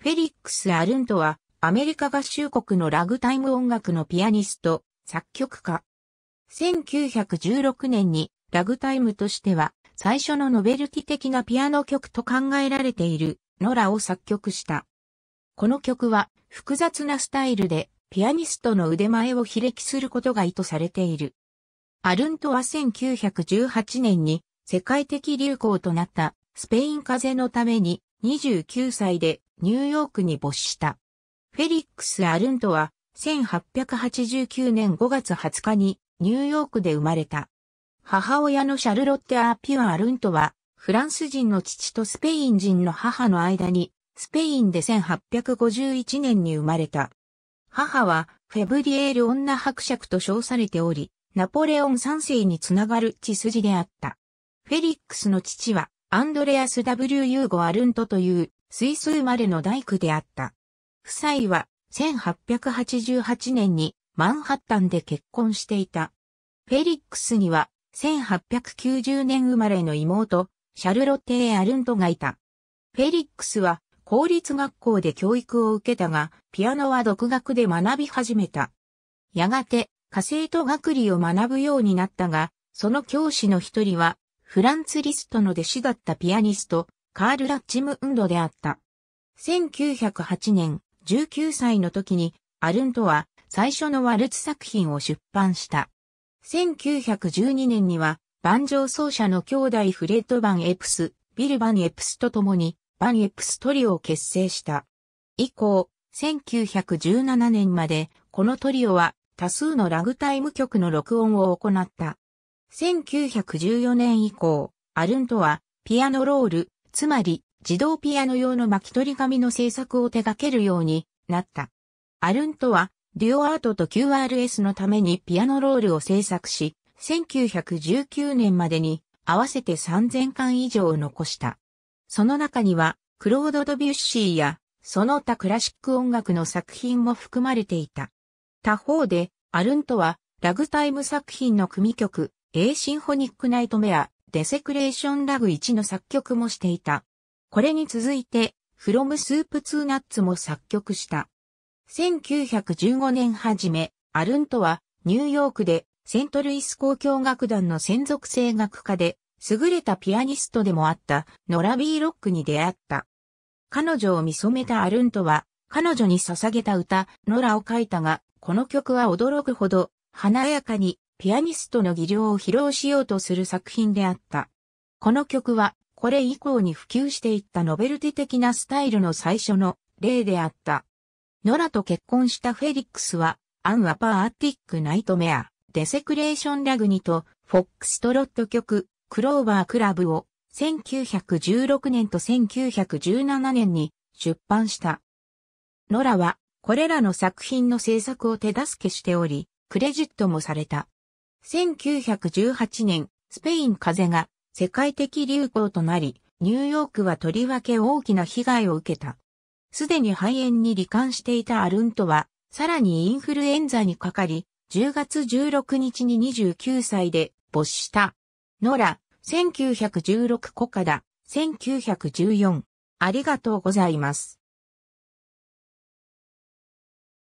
フェリックス・アルントは、アメリカ合衆国のラグタイム音楽のピアニスト、作曲家。1916年に、ラグタイムとしては、最初のノベルティ的なピアノ曲と考えられている、ノラを作曲した。この曲は、複雑なスタイルで、ピアニストの腕前を比歴することが意図されている。アルントは1918年に、世界的流行となった、スペイン風邪のために、29歳でニューヨークに没した。フェリックス・アルントは1889年5月20日にニューヨークで生まれた。母親のシャルロッテ・アー・ピュア・アルントはフランス人の父とスペイン人の母の間にスペインで1851年に生まれた。母はフェブリエール女伯爵と称されており、ナポレオン3世につながる血筋であった。フェリックスの父はアンドレアス・ W・ ユーゴ・アルントというスイス生まれの大工であった。夫妻は1888年にマンハッタンで結婚していた。フェリックスには1890年生まれの妹、シャルロッテ・アルントがいた。フェリックスは公立学校で教育を受けたが、ピアノは独学で学び始めた。やがて、火星と学理を学ぶようになったが、その教師の一人は、フランツ・リストの弟子だったピアニスト、カール・ラッチムウンドであった。1908年、19歳の時に、アルントは最初のワルツ作品を出版した。1912年には、万丈奏者の兄弟フレッド・バン・エプス、ビル・バン・エプスと共に、バン・エプストリオを結成した。以降、1917年まで、このトリオは多数のラグタイム曲の録音を行った。1914年以降、アルントは、ピアノロール、つまり、自動ピアノ用の巻き取り紙の制作を手掛けるようになった。アルントは、デュオアートと QRS のためにピアノロールを制作し、1919年までに合わせて3000巻以上を残した。その中には、クロード・ドビュッシーや、その他クラシック音楽の作品も含まれていた。他方で、アルントは、ラグタイム作品の組曲、A シンフォニック・ナイトメア、デセクレーションラグ1の作曲もしていた。これに続いて、フロムスープツーナッツも作曲した。1915年初め、アルントはニューヨークでセントルイス交響楽団の専属声楽家で、優れたピアニストでもあったノラ・ビー・ロックに出会った。彼女を見染めたアルントは、彼女に捧げた歌、ノラを書いたが、この曲は驚くほど、華やかにピアニストの技量を披露しようとする作品であった。この曲は、これ以降に普及していったノベルティ的なスタイルの最初の例であった。ノラと結婚したフェリックスは、アン・アパーティック・ナイトメア、デセクレーション・ラグニと、フォックストロット曲、クローバー・クラブを、1916年と1917年に出版した。ノラは、これらの作品の制作を手助けしており、クレジットもされた。1918年、スペイン風邪が世界的流行となり、ニューヨークはとりわけ大きな被害を受けた。すでに肺炎に罹患していたアルントは、さらにインフルエンザにかかり、10月16日に29歳で没した。ノラ、1916コカダ、1914。ありがとうございます。